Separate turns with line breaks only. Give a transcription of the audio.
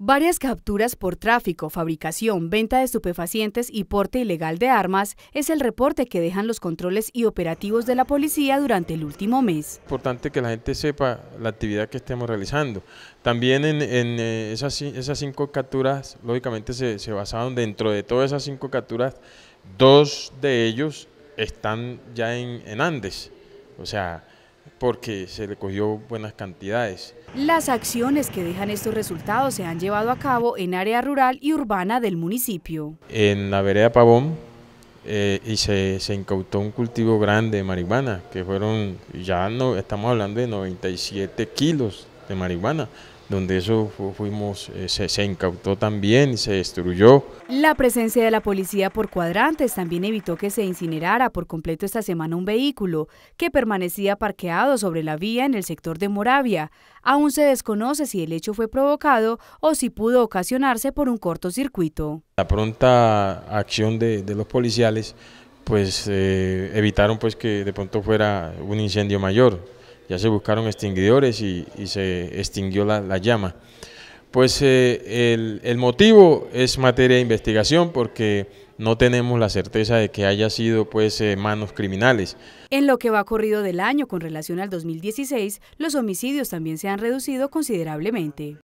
Varias capturas por tráfico, fabricación, venta de estupefacientes y porte ilegal de armas es el reporte que dejan los controles y operativos de la policía durante el último mes. Es
importante que la gente sepa la actividad que estemos realizando. También en, eh, esas, cinco capturas, lógicamente se, basaron dentro de todas esas cinco capturas, dos de ellos están ya en, en Andes. O sea, porque se le cogió buenas cantidades.
Las acciones que dejan estos resultados se han llevado a cabo en área rural y urbana del municipio.
En la vereda Pavón eh, y se, se, incautó un cultivo grande de marihuana, que fueron, ya no, estamos hablando de 97 kilos de marihuana, donde eso fuimos, eh, se, incautó también, y se destruyó.
La presencia de la policía por cuadrantes también evitó que se incinerara por completo esta semana un vehículo que permanecía parqueado sobre la vía en el sector de Moravia. Aún se desconoce si el hecho fue provocado o si pudo ocasionarse por un cortocircuito.
La pronta acción de, los policiales pues eh, evitaron pues que de pronto fuera un incendio mayor ya se buscaron extinguidores y, se extinguió la, llama. Pues eh, el, motivo es materia de investigación porque no tenemos la certeza de que haya sido pues eh, manos criminales.
En lo que va corrido del año con relación al 2016, los homicidios también se han reducido considerablemente.